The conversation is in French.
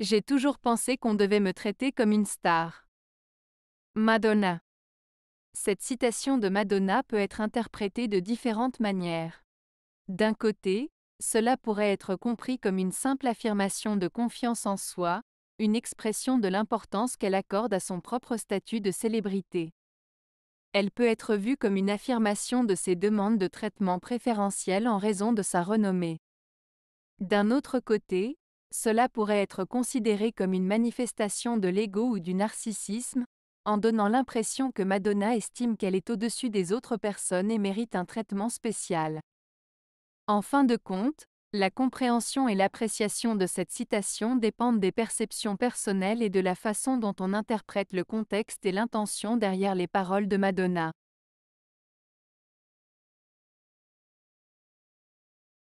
J'ai toujours pensé qu'on devait me traiter comme une star. Madonna. Cette citation de Madonna peut être interprétée de différentes manières. D'un côté, cela pourrait être compris comme une simple affirmation de confiance en soi, une expression de l'importance qu'elle accorde à son propre statut de célébrité. Elle peut être vue comme une affirmation de ses demandes de traitement préférentiel en raison de sa renommée. D'un autre côté, cela pourrait être considéré comme une manifestation de l'ego ou du narcissisme, en donnant l'impression que Madonna estime qu'elle est au-dessus des autres personnes et mérite un traitement spécial. En fin de compte, la compréhension et l'appréciation de cette citation dépendent des perceptions personnelles et de la façon dont on interprète le contexte et l'intention derrière les paroles de Madonna.